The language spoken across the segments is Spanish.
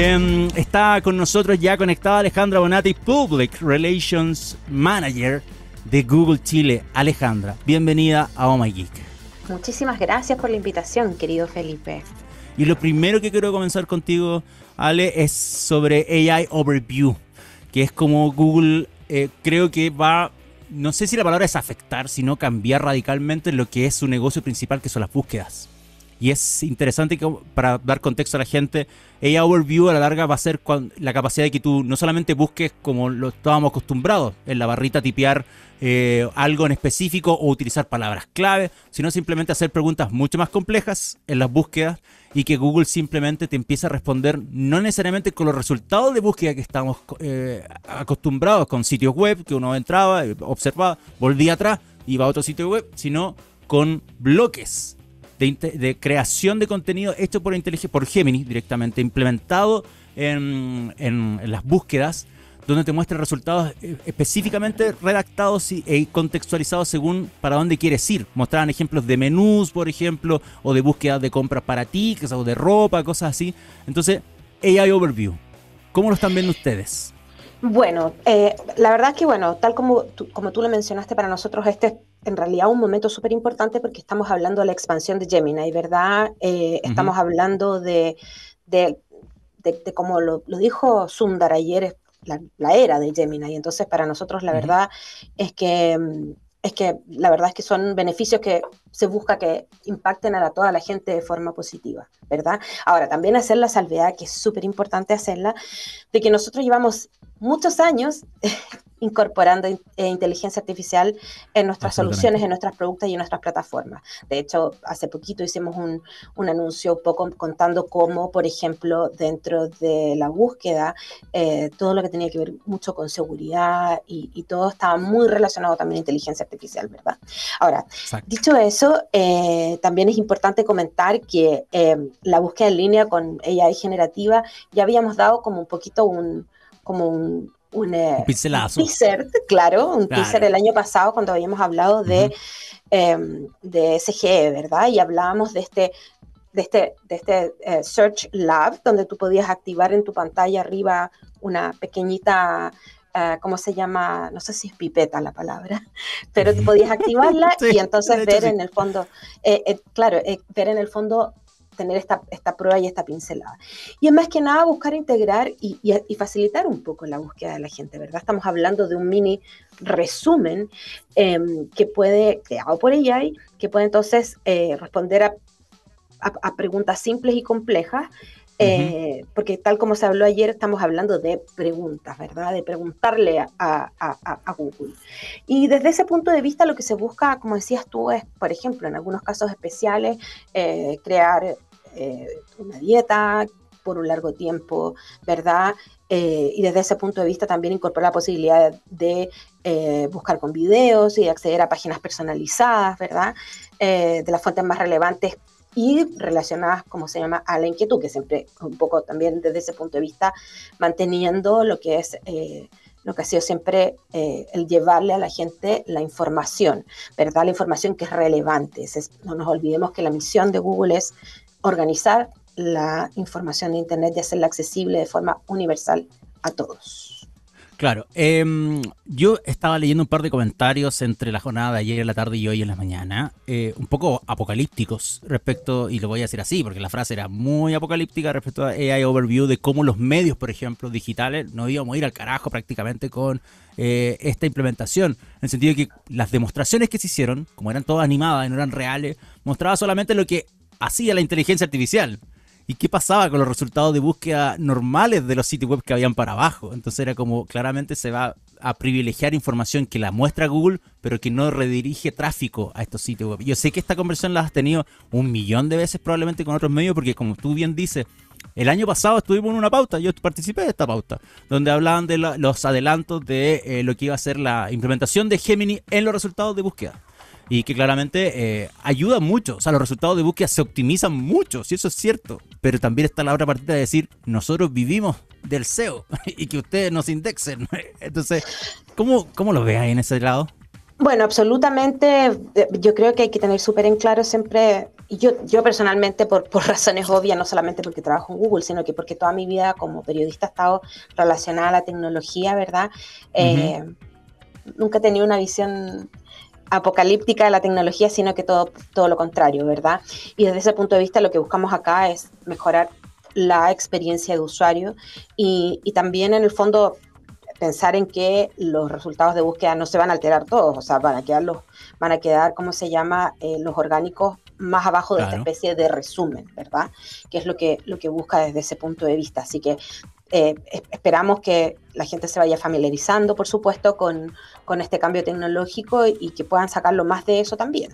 Em, está con nosotros ya conectada Alejandra Bonatti, Public Relations Manager de Google Chile. Alejandra, bienvenida a Oh My Geek. Muchísimas gracias por la invitación, querido Felipe. Y lo primero que quiero comenzar contigo, Ale, es sobre AI Overview, que es como Google eh, creo que va, no sé si la palabra es afectar, sino cambiar radicalmente lo que es su negocio principal, que son las búsquedas. Y es interesante que, para dar contexto a la gente, AI View a la larga va a ser la capacidad de que tú no solamente busques como lo estábamos acostumbrados en la barrita tipear eh, algo en específico o utilizar palabras clave, sino simplemente hacer preguntas mucho más complejas en las búsquedas y que Google simplemente te empieza a responder no necesariamente con los resultados de búsqueda que estamos eh, acostumbrados con sitios web, que uno entraba, observaba, volvía atrás, y iba a otro sitio web, sino con bloques de, creación de contenido hecho por, por Gemini directamente, implementado en, las búsquedas donde te muestran resultados eh, específicamente redactados y, e contextualizados según para dónde quieres ir. Mostraban ejemplos de menús, por ejemplo, o de búsquedas de compras para ti, o de ropa, cosas así. Entonces, AI Overview, ¿cómo lo están viendo ustedes? Bueno, eh, la verdad es que, bueno, tal como tú, como tú lo mencionaste, para nosotros este en realidad un momento súper importante porque estamos hablando de la expansión de Gemini, ¿verdad? Eh, estamos hablando de, de, como lo, dijo Sundar ayer, la, la, era de Gemini. Entonces, para nosotros la verdad es que es que la verdad es que son beneficios que se busca que impacten a toda la gente de forma positiva, ¿verdad? Ahora, también hacer la salvedad, que es súper importante hacerla, de que nosotros llevamos muchos años incorporando eh, inteligencia artificial en nuestras soluciones, en nuestras productos y en nuestras plataformas. De hecho, hace poquito hicimos un, un anuncio poco contando cómo, por ejemplo, dentro de la búsqueda, eh, todo lo que tenía que ver mucho con seguridad y, todo estaba muy relacionado también a inteligencia artificial, ¿verdad? Ahora, dicho eso, eh, también es importante comentar que em, la búsqueda en línea con AI generativa ya habíamos dado como un poquito un como un, eh, un, claro, un teaser el año pasado cuando habíamos hablado de, em, de SGE, ¿verdad? Y hablábamos de este de este, de este eh, Search Lab, donde tú podías activar en tu pantalla arriba una pequeñita, eh, ¿cómo se llama? No sé si es pipeta la palabra, pero tú podías activarla y entonces ver en el fondo, claro, ver en el fondo tener esta, esta prueba y esta pincelada. Y es más que nada buscar integrar y, facilitar un poco la búsqueda de la gente, ¿verdad? Estamos hablando de un mini resumen em, que puede, creado por AI, que puede entonces eh, responder a, a, preguntas simples y complejas. Eh, porque tal como se habló ayer, estamos hablando de preguntas, ¿verdad? De preguntarle a, a Google. Y desde ese punto de vista, lo que se busca, como decías tú, es, por ejemplo, en algunos casos especiales, eh, crear eh, una dieta por un largo tiempo, ¿verdad? Eh, y desde ese punto de vista también incorporar la posibilidad de eh, buscar con videos y acceder a páginas personalizadas, ¿verdad? de las fuentes más relevantes y relacionadas, como se llama, a la inquietud, que siempre un poco también desde ese punto de vista manteniendo lo que es lo que ha sido siempre el llevarle a la gente la información, ¿verdad? La información que es relevante. no nos olvidemos que la misión de Google es organizar la información de Internet y hacerla accesible de forma universal a todos. Claro, em, yo estaba leyendo un par de comentarios entre la jornada de ayer en la tarde y hoy en la mañana, eh, un poco apocalípticos respecto, y lo voy a decir así, porque la frase era muy apocalíptica respecto a AI Overview, de cómo los medios, por ejemplo, digitales, no íbamos a ir al carajo prácticamente con eh, esta implementación, en el sentido de que las demostraciones que se hicieron, como eran todas animadas y no eran reales, mostraba solamente lo que Así a la inteligencia artificial. ¿Y qué pasaba con los resultados de búsqueda normales de los sitios web que habían para abajo? Entonces era como, claramente se va a privilegiar información que la muestra Google, pero que no redirige tráfico a estos sitios web. Yo sé que esta conversación la has tenido un millón de veces probablemente con otros medios, porque como tú bien dices, el año pasado estuvimos en una pauta, yo participé de esta pauta, donde hablaban de los adelantos de eh, lo que iba a ser la implementación de Gemini en los resultados de búsqueda y que claramente eh, ayuda mucho. O sea, los resultados de búsqueda se optimizan mucho, si eso es cierto. Pero también está la otra partida de decir, nosotros vivimos del SEO y que ustedes nos indexen. Entonces, ¿cómo, cómo lo ahí en ese lado? Bueno, absolutamente. Eh, yo creo que hay que tener súper en claro siempre, y yo, yo personalmente por, razones obvias, no solamente porque trabajo en Google, sino que porque toda mi vida como periodista he estado relacionada a la tecnología, ¿verdad? Eh, nunca he tenido una visión apocalíptica de la tecnología, sino que todo, todo lo contrario, ¿verdad? Y desde ese punto de vista lo que buscamos acá es mejorar la experiencia de usuario y, también en el fondo pensar en que los resultados de búsqueda no se van a alterar todos, o sea, van a quedar los, quedar, ¿cómo se llama?, eh, los orgánicos más abajo de esta especie de resumen, ¿verdad? Que es lo que, lo que busca desde ese punto de vista. Así que eh, esperamos que la gente se vaya familiarizando, por supuesto, con, con este cambio tecnológico y que puedan sacarlo más de eso también.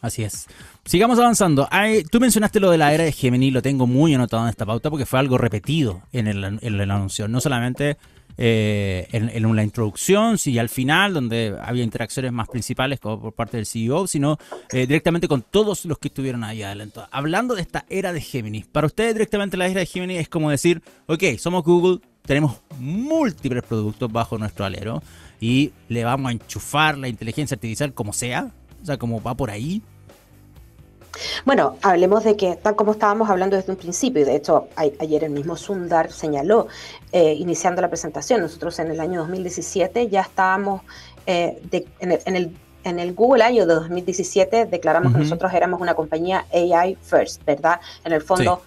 Así es. Sigamos avanzando. Ay, tú mencionaste lo de la era de Gemini, lo tengo muy anotado en esta pauta porque fue algo repetido en el, en el anuncio. No solamente eh, en, en, una introducción, si al final, donde había interacciones más principales como por parte del CEO, sino eh, directamente con todos los que estuvieron ahí adelante. Hablando de esta era de Géminis, para ustedes directamente la era de Géminis es como decir, ok, somos Google, tenemos múltiples productos bajo nuestro alero y le vamos a enchufar la inteligencia artificial como sea, o sea, como va por ahí, bueno, hablemos de que, tal como estábamos hablando desde un principio, y de hecho ayer el mismo Sundar señaló, eh, iniciando la presentación, nosotros en el año 2017 ya estábamos eh, en, el, en, el, Google año de 2017, declaramos que nosotros éramos una compañía AI First, ¿verdad? En el fondo...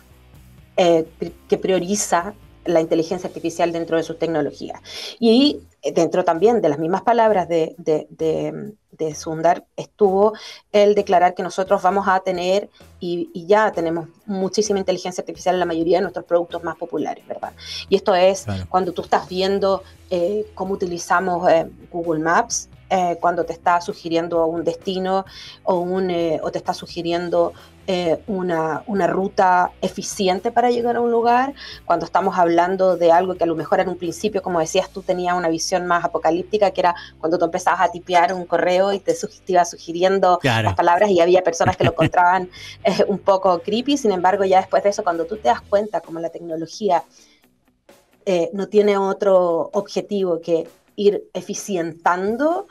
Eh, que prioriza la inteligencia artificial dentro de sus tecnologías. Y dentro también de las mismas palabras de, de, Sundar estuvo el declarar que nosotros vamos a tener y, ya tenemos muchísima inteligencia artificial en la mayoría de nuestros productos más populares, ¿verdad? Y esto es cuando tú estás viendo eh, cómo utilizamos eh, Google Maps eh, cuando te está sugiriendo un destino o, un, eh, te está sugiriendo eh, una, ruta eficiente para llegar a un lugar, cuando estamos hablando de algo que a lo mejor en un principio, como decías, tú tenías una visión más apocalíptica, que era cuando tú empezabas a tipear un correo y te, ibas sugiriendo las palabras y había personas que lo encontraban un poco creepy, sin embargo ya después de eso, cuando tú te das cuenta como la tecnología no tiene otro objetivo que ir eficientando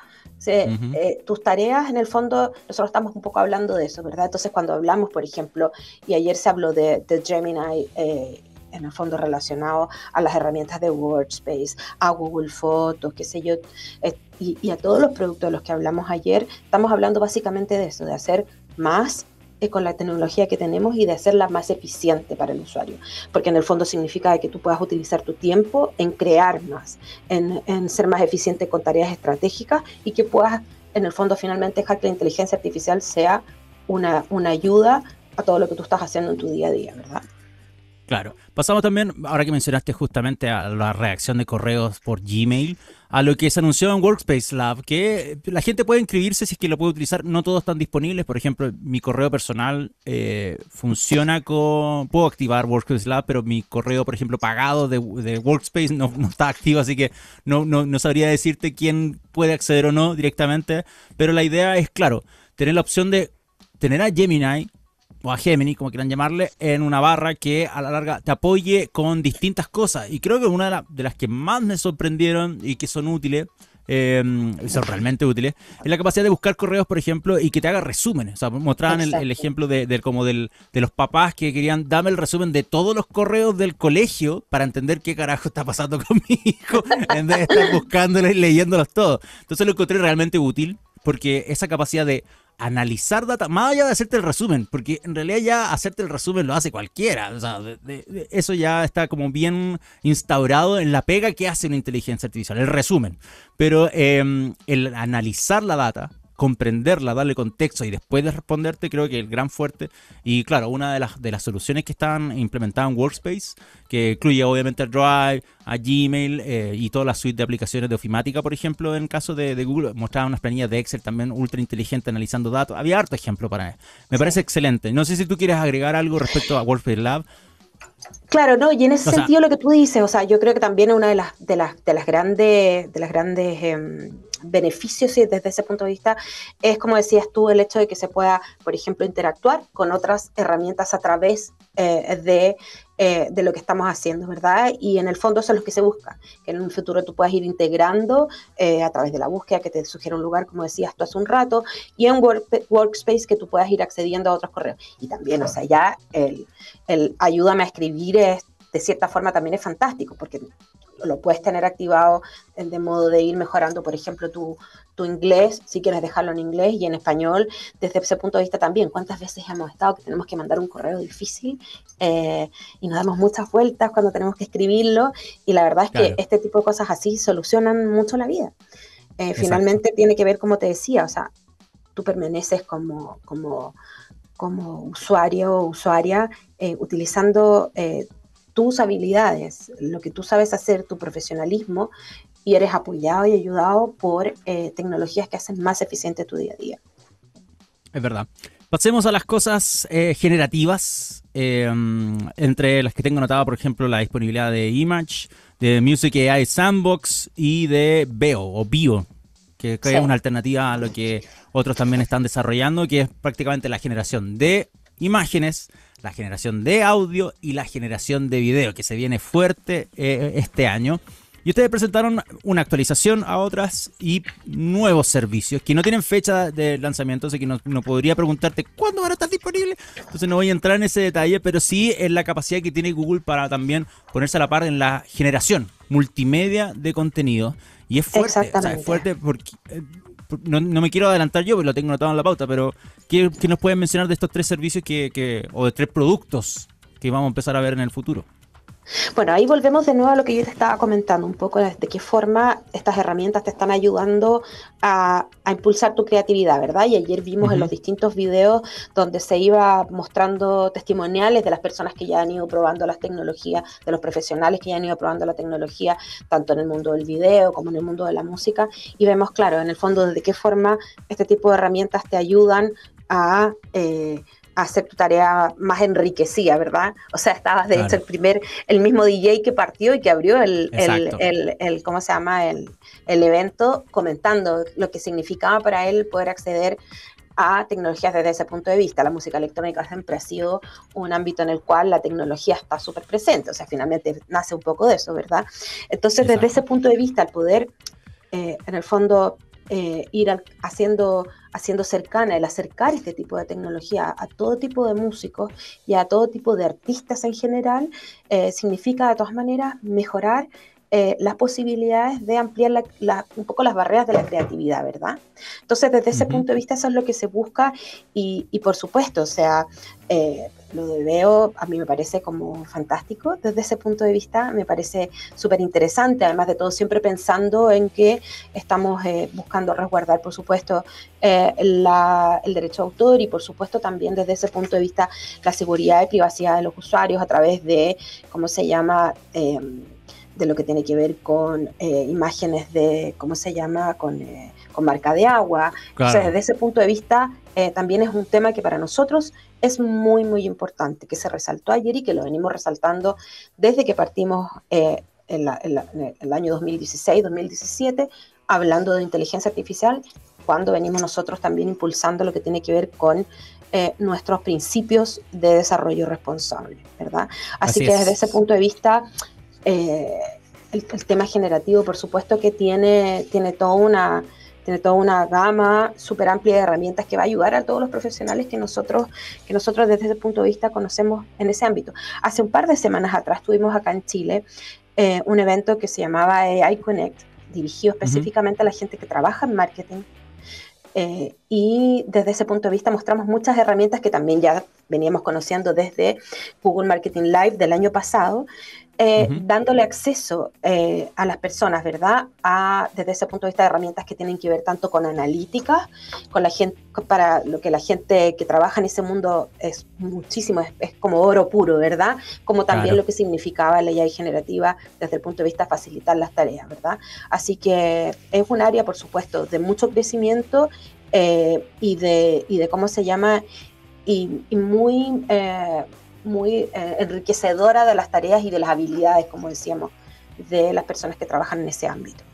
eh, tus tareas, en el fondo, nosotros estamos un poco hablando de eso, ¿verdad? Entonces, cuando hablamos, por ejemplo, y ayer se habló de, Gemini, eh, en el fondo relacionado a las herramientas de Workspace, a Google Fotos, qué sé yo, eh, y, y a todos los productos de los que hablamos ayer, estamos hablando básicamente de eso, de hacer más eh, con la tecnología que tenemos y de hacerla más eficiente para el usuario, porque en el fondo significa que tú puedas utilizar tu tiempo en crear más, en, ser más eficiente con tareas estratégicas y que puedas en el fondo finalmente dejar que la inteligencia artificial sea una, una ayuda a todo lo que tú estás haciendo en tu día a día, ¿verdad? Claro. Pasamos también, ahora que mencionaste justamente a la reacción de correos por Gmail, a lo que se anunció en Workspace Lab, que la gente puede inscribirse si es que lo puede utilizar. No todos están disponibles. Por ejemplo, mi correo personal eh, funciona con. Puedo activar Workspace Lab, pero mi correo, por ejemplo, pagado de, Workspace no, está activo, así que no, no, no sabría decirte quién puede acceder o no directamente. Pero la idea es, claro, tener la opción de tener a Gemini o a Gemini, como quieran llamarle, en una barra que a la larga te apoye con distintas cosas. Y creo que una de, las que más me sorprendieron y que son útiles em, son realmente útiles, es la capacidad de buscar correos, por ejemplo, y que te haga resúmenes. O sea, mostraban el, ejemplo de, como de los papás que querían, dame el resumen de todos los correos del colegio para entender qué carajo está pasando con mi hijo, en vez de estar buscándolos y leyéndolos todos. Entonces lo encontré realmente útil porque esa capacidad de analizar data, más allá de hacerte el resumen, porque en realidad ya hacerte el resumen lo hace cualquiera. O sea, eso ya está como bien instaurado en la pega que hace una inteligencia artificial, el resumen. Pero em, el analizar la data, comprenderla, darle contexto y después de responderte, creo que el gran fuerte. Y claro, una de las, de las soluciones que están implementadas en Workspace, que incluye obviamente a Drive, a Gmail eh, y toda la suite de aplicaciones de ofimática, por ejemplo, en caso de, de Google, mostraba unas planillas de Excel también ultra inteligente analizando datos. Había harto ejemplo para él. Me parece excelente. No sé si tú quieres agregar algo respecto a Workspace Lab Claro, no, y en ese sentido lo que tú dices, o sea, yo creo que también una de las, de las, de las grandes, de las grandes em, beneficios desde ese punto de vista es, como decías tú, el hecho de que se pueda, por ejemplo, interactuar con otras herramientas a través eh, de eh, de lo que estamos haciendo, ¿verdad? Y en el fondo eso es lo que se busca, que en un futuro tú puedas ir integrando eh, a través de la búsqueda, que te sugiere un lugar, como decías tú hace un rato, y un Workspace que tú puedas ir accediendo a otros correos. Y también, o sea, ya el, el ayúdame a escribir es, de cierta forma también es fantástico, porque lo puedes tener activado de modo de ir mejorando, por ejemplo, tu, inglés, si quieres dejarlo en inglés y en español, desde ese punto de vista también, cuántas veces hemos estado que tenemos que mandar un correo difícil eh, y nos damos muchas vueltas cuando tenemos que escribirlo y la verdad es que este tipo de cosas así solucionan mucho la vida. Eh, finalmente tiene que ver, como te decía, o sea, tú permaneces como, como, como usuario o usuaria eh, utilizando tus habilidades, lo que tú sabes hacer, tu profesionalismo, y eres apoyado y ayudado por eh, tecnologías que hacen más eficiente tu día a día. Es verdad. Pasemos a las cosas eh, generativas, em, entre las que tengo notado, por ejemplo, la disponibilidad de Image, de Music AI Sandbox y de Veo o Vivo, que, que es una alternativa a lo que otros también están desarrollando, que es prácticamente la generación de imágenes la generación de audio y la generación de video, que se viene fuerte eh, este año. Y ustedes presentaron una actualización a otras y nuevos servicios que no tienen fecha de lanzamiento, así que no, podría preguntarte cuándo van a estar disponibles. Entonces no voy a entrar en ese detalle, pero sí en la capacidad que tiene Google para también ponerse a la par en la generación multimedia de contenido. Y es fuerte, es fuerte porque... Eh, no, no, me quiero adelantar yo, pero lo tengo notado en la pauta, pero ¿qué, nos pueden mencionar de estos tres servicios que, que, o de tres productos que vamos a empezar a ver en el futuro? Bueno, ahí volvemos de nuevo a lo que yo te estaba comentando, un poco de qué forma estas herramientas te están ayudando a, impulsar tu creatividad, ¿verdad? Y ayer vimos en los distintos videos donde se iba mostrando testimoniales de las personas que ya han ido probando las tecnologías, de los profesionales que ya han ido probando la tecnología, tanto en el mundo del video como en el mundo de la música, y vemos, claro, en el fondo, de qué forma este tipo de herramientas te ayudan a... Eh, hacer tu tarea más enriquecida, ¿verdad? O sea, estabas de hecho el primer, el mismo DJ que partió y que abrió el, ¿cómo se llama? El, evento comentando lo que significaba para él poder acceder a tecnologías desde ese punto de vista. La música electrónica siempre ha sido un ámbito en el cual la tecnología está súper presente, o sea, finalmente nace un poco de eso, ¿verdad? Entonces, desde ese punto de vista, el poder, eh, en el fondo, eh, ir haciendo, haciendo cercana, el acercar este tipo de tecnología a todo tipo de músicos y a todo tipo de artistas en general, eh, significa de todas maneras mejorar eh, las posibilidades de ampliar un poco las barreras de la creatividad, ¿verdad? Entonces, desde ese punto de vista, eso es lo que se busca y, por supuesto, o sea, eh, lo Veo a mí me parece como fantástico desde ese punto de vista, me parece súper interesante, además de todo siempre pensando en que estamos eh, buscando resguardar, por supuesto, el derecho de autor y, por supuesto, también desde ese punto de vista la seguridad y privacidad de los usuarios a través de, ¿cómo se llama? de lo que tiene que ver con eh, imágenes de, ¿cómo se llama?, con, eh, marca de agua. Entonces, desde ese punto de vista, eh, también es un tema que para nosotros es muy, muy importante, que se resaltó ayer y que lo venimos resaltando desde que partimos en, el año 2016-2017, hablando de inteligencia artificial, cuando venimos nosotros también impulsando lo que tiene que ver con nuestros principios de desarrollo responsable, ¿verdad? Así, que desde ese punto de vista, eh, el, tema generativo, por supuesto, que tiene, tiene toda una tiene toda una gama súper amplia de herramientas que va a ayudar a todos los profesionales que nosotros, que nosotros desde ese punto de vista conocemos en ese ámbito. Hace un par de semanas atrás tuvimos acá en Chile eh, un evento que se llamaba AI eh, Connect, dirigido específicamente a la gente que trabaja en marketing. y desde ese punto de vista mostramos muchas herramientas que también ya veníamos conociendo desde Google Marketing Live del año pasado, eh, dándole acceso eh, a las personas, ¿verdad? desde ese punto de vista, de herramientas que tienen que ver tanto con analíticas, con la gente, para lo que la gente que trabaja en ese mundo es muchísimo, es, como oro puro, ¿verdad? Como también lo que significaba la IA generativa desde el punto de vista de facilitar las tareas, ¿verdad? Así que es un área, por supuesto, de mucho crecimiento eh, y, de, y de cómo se llama, y muy muy eh, enriquecedora de las tareas y de las habilidades, como decíamos, de las personas que trabajan en ese ámbito.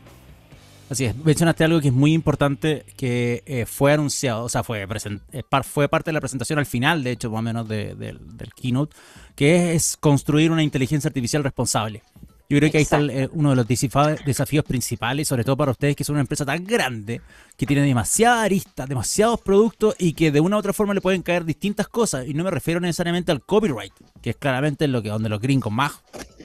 Así es, mencionaste algo que es muy importante, que eh, fue anunciado, o sea, fue, eh, fue parte de la presentación al final, de hecho, más o menos del keynote, que es construir una inteligencia artificial responsable. Yo creo que ahí está eh, uno de los desafíos principales, sobre todo para ustedes que son una empresa tan grande, que tiene demasiadas aristas, demasiados productos y que de una u otra forma le pueden caer distintas cosas. Y no me refiero necesariamente al copyright, que es claramente lo que donde los gringos más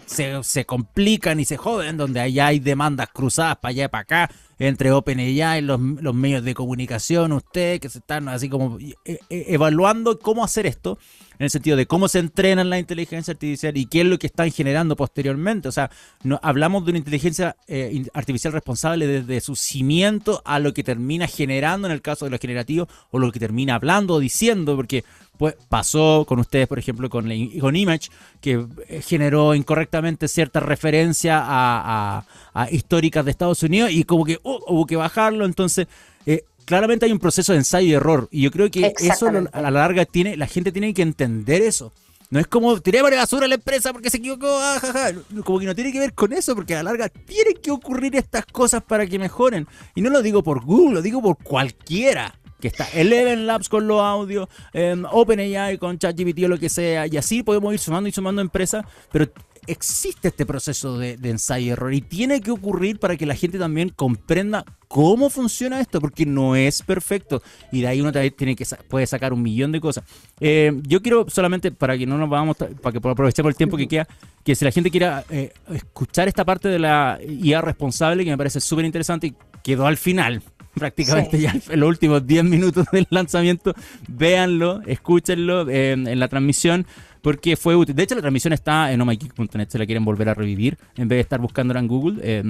se, complican y se joden, donde allá hay demandas cruzadas para allá y para acá, entre OpenAI, los, los medios de comunicación, ustedes que se están así como e, e, evaluando cómo hacer esto, en el sentido de cómo se entrena la inteligencia artificial y qué es lo que están generando posteriormente. O sea, no, hablamos de una inteligencia eh, artificial responsable desde su cimiento a lo que termina generando en el caso de los generativos o lo que termina hablando o diciendo, porque pues pasó con ustedes, por ejemplo, con, con Image, que eh, generó incorrectamente cierta referencia a, históricas de Estados Unidos y como que oh, hubo que bajarlo, entonces... Eh, claramente hay un proceso de ensayo y error. Y yo creo que eso a la larga tiene, la gente tiene que entender eso. No es como tiremos la basura a la empresa porque se equivocó, ah, como que no tiene que ver con eso, porque a la larga tienen que ocurrir estas cosas para que mejoren. Y no lo digo por Google, lo digo por cualquiera que está Eleven Labs con los audios, em, OpenAI con ChatGPT o lo que sea, y así podemos ir sumando y sumando empresas, pero existe este proceso de, ensayo y error y tiene que ocurrir para que la gente también comprenda cómo funciona esto, porque no es perfecto. Y de ahí uno tiene que, puede sacar un millón de cosas. Eh, yo quiero solamente, para que no nos vamos, para que aprovechemos el tiempo que queda, que si la gente quiera eh, escuchar esta parte de la IA responsable, que me parece súper interesante y quedó al final, prácticamente ya los últimos 10 minutos del lanzamiento. Véanlo, escúchenlo eh, en la transmisión porque fue útil. De hecho, la transmisión está en omageek.net, se la quieren volver a revivir en vez de estar buscándola en Google.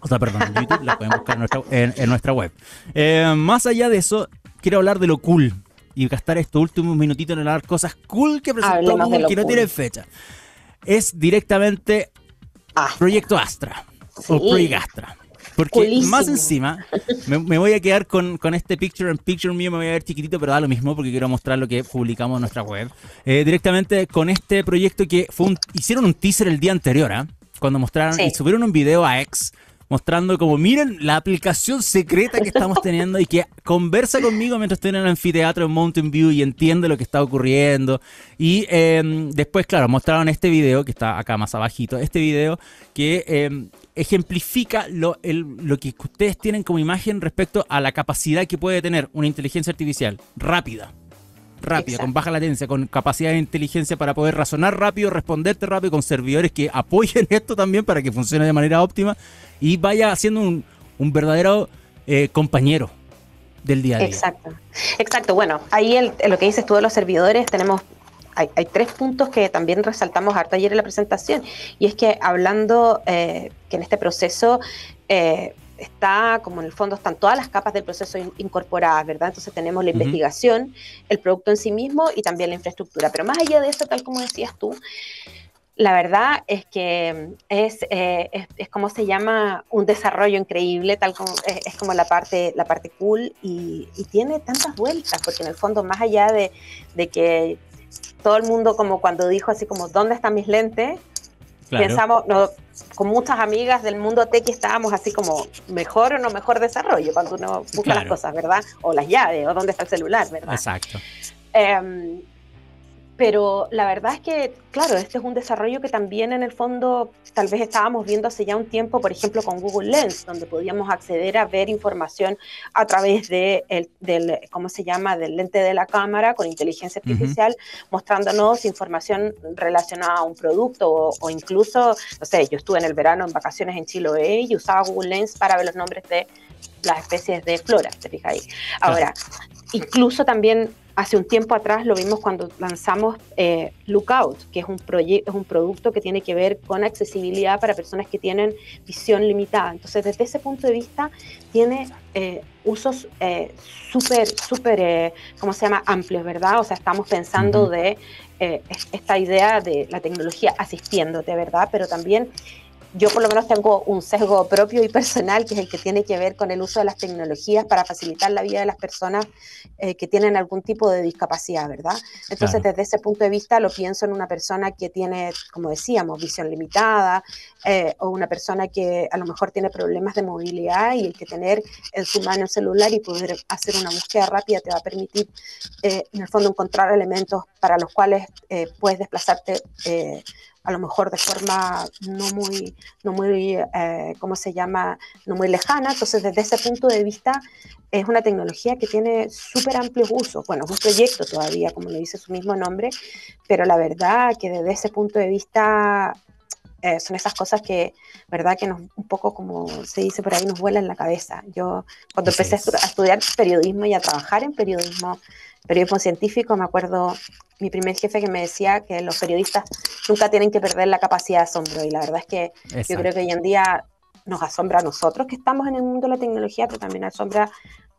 o sea, perdón, en YouTube la pueden buscar en nuestra, web. Eh, más allá de eso, quiero hablar de lo cool y gastar estos últimos minutitos en hablar cosas cool que presentó Google que no tiene tienen fecha. Es directamente Proyecto Astra o Proyecto Astra. Porque más encima, me, voy a quedar con, este picture en picture mío, me voy a ver chiquitito, pero da lo mismo porque quiero mostrar lo que publicamos en nuestra web. Eh, directamente con este proyecto que fue hicieron un teaser el día anterior, ¿eh? cuando mostraron y subieron un video a X mostrando como, miren la aplicación secreta que estamos teniendo y que conversa conmigo mientras estoy en el anfiteatro en Mountain View y entiende lo que está ocurriendo. Y em, después, claro, mostraron este video que está acá más abajito, este video que em, ejemplifica lo, lo que ustedes tienen como imagen respecto a la capacidad que puede tener una inteligencia artificial rápida rápida, con baja latencia, con capacidad de inteligencia para poder razonar rápido, responderte rápido, con servidores que apoyen esto también para que funcione de manera óptima y vaya siendo un, un verdadero eh, compañero del día a día. Exacto. Exacto. Bueno, ahí lo que dices tú de los servidores, tenemos hay, tres puntos que también resaltamos harto ayer en la presentación, y es que hablando eh, que en este proceso eh, está, como en el fondo están todas las capas del proceso incorporadas, ¿verdad? Entonces tenemos la investigación, el producto en sí mismo y también la infraestructura. Pero más allá de eso, tal como decías tú, la verdad es que mm, eh, es, es, como se llama un desarrollo increíble, tal como es, como la parte, la parte cool y, y, tiene tantas vueltas, porque en el fondo, más allá de, de que todo el mundo como cuando dijo así como, ¿dónde están mis lentes? Pensamos, con muchas amigas del mundo tech estábamos así como, mejor o no mejor desarrollo cuando uno busca las cosas, ¿verdad? O las llaves, o dónde está el celular, ¿verdad? Exacto. Em, pero la verdad es que, claro, este es un desarrollo que también en el fondo tal vez estábamos viendo hace ya un tiempo, por ejemplo, con Google Lens, donde podíamos acceder a ver información a través de el, del, ¿cómo se llama?, del lente de la cámara con inteligencia artificial, mostrándonos información relacionada a un producto o, o, incluso, no sé, yo estuve en el verano en vacaciones en Chiloé y usaba Google Lens para ver los nombres de las especies de flora, te fijas ahí. Ahora, incluso también hace un tiempo atrás lo vimos cuando lanzamos eh, Lookout, que es un, es un producto que tiene que ver con accesibilidad para personas que tienen visión limitada. Entonces, desde ese punto de vista, tiene eh, usos eh, súper, súper, ¿cómo se llama?, amplios, ¿verdad? O sea, estamos pensando de esta idea de la tecnología asistiéndote, ¿verdad? Pero también yo por lo menos tengo un sesgo propio y personal, que es el que tiene que ver con el uso de las tecnologías para facilitar la vida de las personas eh, que tienen algún tipo de discapacidad, ¿verdad? Entonces, desde ese punto de vista, lo pienso en una persona que tiene, como decíamos, visión limitada eh, o una persona que a lo mejor tiene problemas de movilidad y el que tener en su mano celular y poder hacer una búsqueda rápida te va a permitir, eh, en el fondo, encontrar elementos para los cuales puedes desplazarte a lo mejor de forma no muy, no muy eh, se llama?, no muy lejana. Entonces, desde ese punto de vista, es una tecnología que tiene súper amplios usos. Bueno, es un proyecto todavía, como le dice su mismo nombre, pero la verdad que desde ese punto de vista eh, son esas cosas que, ¿verdad? Que nos, un poco como se dice por ahí, nos vuelan la cabeza. Yo cuando empecé a, estudiar periodismo y a trabajar en periodismo, periodismo científico, me acuerdo mi primer jefe que me decía que los periodistas nunca tienen que perder la capacidad de asombro y la verdad es que yo creo que hoy en día nos asombra a nosotros que estamos en el mundo de la tecnología, pero también asombra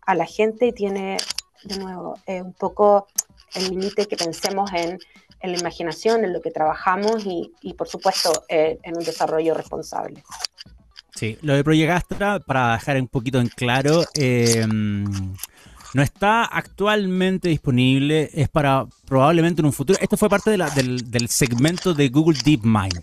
a la gente y tiene, de nuevo, eh, un poco el límite que pensemos en, la imaginación, en lo que trabajamos y, por supuesto, eh, en un desarrollo responsable. Sí, lo de gastra para dejar un poquito en claro, eh, no está actualmente disponible, es para probablemente en un futuro. Esto fue parte del, segmento de Google DeepMind.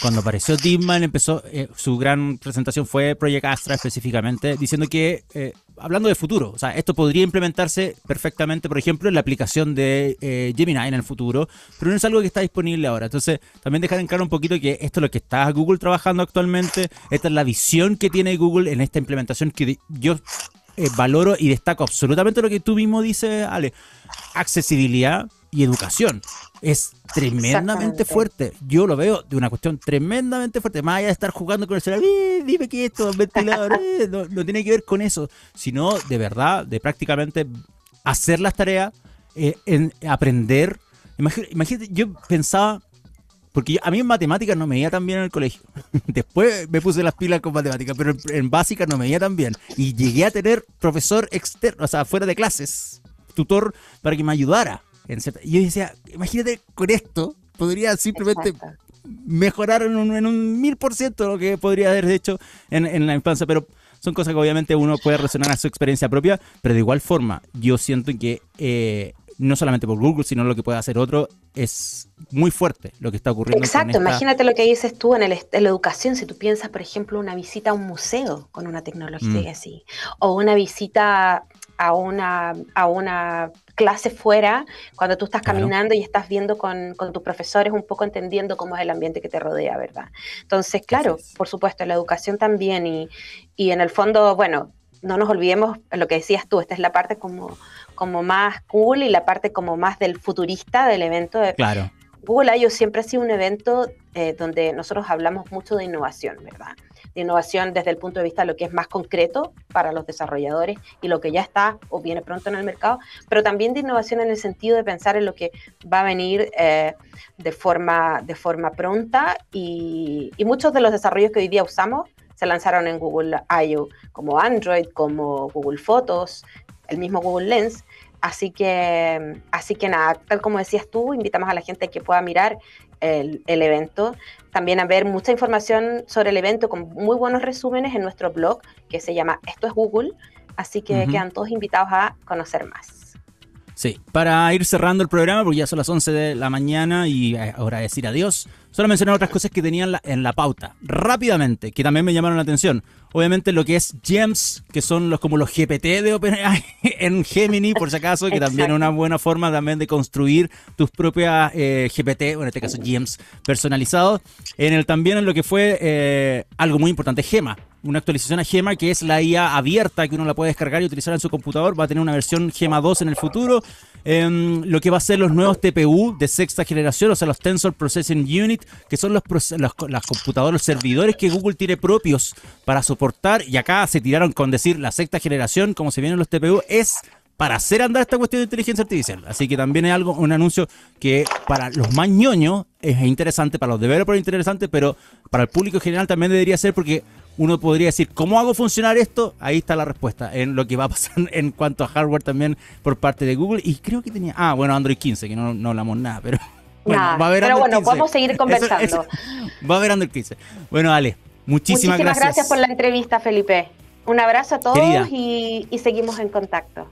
Cuando apareció DeepMind, empezó, eh, su gran presentación fue Project Astra específicamente, diciendo que, eh, hablando de futuro, o sea, esto podría implementarse perfectamente, por ejemplo, en la aplicación de eh, Gemini en el futuro, pero no es algo que está disponible ahora. Entonces, también dejar en claro un poquito que esto es lo que está Google trabajando actualmente, esta es la visión que tiene Google en esta implementación que yo eh, valoro y destaco absolutamente lo que tú mismo dices, Ale. Accesibilidad y educación. Es tremendamente fuerte. Yo lo veo de una cuestión tremendamente fuerte. Más allá de estar jugando con el celular, eh, dime que esto, ventilador, eh, no, tiene que ver con eso. Sino de verdad, de prácticamente hacer las tareas, aprender. imagínate, yo pensaba porque a mí en matemáticas no me iba tan bien en el colegio. Después me puse las pilas con matemáticas, pero en, básica básicas no me iba tan bien. Y llegué a tener profesor externo, o sea, fuera de clases, tutor para que me ayudara. Y yo decía, imagínate con esto, podría simplemente mejorar en un mil por ciento lo que podría haber hecho en, la infancia. Pero son cosas que obviamente uno puede relacionar a su experiencia propia, pero de igual forma, yo siento que eh, no solamente por Google, sino lo que puede hacer otro, es muy fuerte lo que está ocurriendo. Exacto, imagínate lo que dices tú en, la educación, si tú piensas, por ejemplo, una visita a un museo con una tecnología mm. así, o una visita a una, a una clase fuera, cuando tú estás caminando y estás viendo con, tus profesores, un poco entendiendo cómo es el ambiente que te rodea, ¿verdad? Entonces, claro, por supuesto, la educación también y, y en el fondo, bueno, no nos olvidemos lo que decías tú, esta es la parte como, como más cool y la parte como más del futurista del evento. Claro. Google I.O. siempre ha sido un evento eh, donde nosotros hablamos mucho de innovación, ¿verdad? De innovación desde el punto de vista de lo que es más concreto para los desarrolladores y lo que ya está o viene pronto en el mercado, pero también de innovación en el sentido de pensar en lo que va a venir eh, de, forma, de forma pronta y muchos de los desarrollos que hoy día usamos se lanzaron en Google I.O., como Android, como Google Fotos, el mismo Google Lens. Así que, así que nada, tal como decías tú, invitamos a la gente que pueda mirar el, el, evento. También a ver mucha información sobre el evento con muy buenos resúmenes en nuestro blog que se llama Esto es Google. Así que quedan todos invitados a conocer más. Sí, para ir cerrando el programa, porque ya son las 11 de la mañana y ahora eh, decir adiós. Solo mencionar otras cosas que tenían en la pauta, rápidamente, que también me llamaron la atención. Obviamente lo que es GEMS, que son los como los GPT de OpenAI en Gemini, por si acaso, que también es una buena forma también de construir tus propias eh, GPT, o en este caso GEMS, personalizados. En el también en lo que fue eh, algo muy importante, Gema, una actualización a Gema, que es la IA abierta, que uno la puede descargar y utilizar en su computador. Va a tener una versión Gema 2 en el futuro. Em, lo que va a ser los nuevos TPU de sexta generación, o sea, los Tensor Processing Unit, que son los, las computadoras, los servidores que Google tiene propios para soportar, y acá se tiraron con decir la sexta generación, como se vienen los TPU, es para hacer andar esta cuestión de inteligencia artificial. Así que también es algo, un anuncio que para los más ñoños es interesante, para los developers es interesante, pero para el público general también debería ser porque uno podría decir, ¿cómo hago funcionar esto? Ahí está la respuesta en lo que va a pasar en cuanto a hardware también por parte de Google. Y creo que tenía, ah, bueno, Android 15, que no, hablamos nada, pero... Bueno, va a pero seguir conversando. va a haber Android 15. Bueno, Ale, muchísimas, muchísimas gracias. por la entrevista, Felipe. Un abrazo a todos y seguimos en contacto.